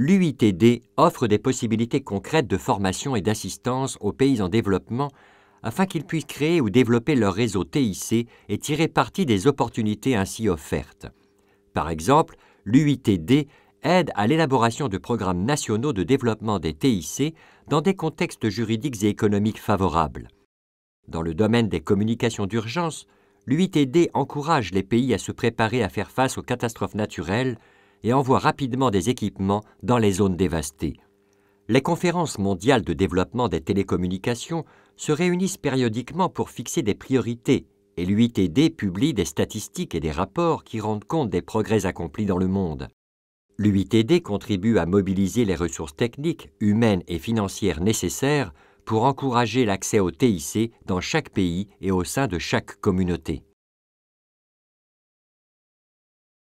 l'UITD offre des possibilités concrètes de formation et d'assistance aux pays en développement afin qu'ils puissent créer ou développer leur réseau TIC et tirer parti des opportunités ainsi offertes. Par exemple, l'UITD aide à l'élaboration de programmes nationaux de développement des TIC dans des contextes juridiques et économiques favorables. Dans le domaine des communications d'urgence, l'UITD encourage les pays à se préparer à faire face aux catastrophes naturelles et envoie rapidement des équipements dans les zones dévastées. Les conférences mondiales de développement des télécommunications se réunissent périodiquement pour fixer des priorités et l'UITD publie des statistiques et des rapports qui rendent compte des progrès accomplis dans le monde. L'UITD contribue à mobiliser les ressources techniques, humaines et financières nécessaires pour encourager l'accès au TIC dans chaque pays et au sein de chaque communauté.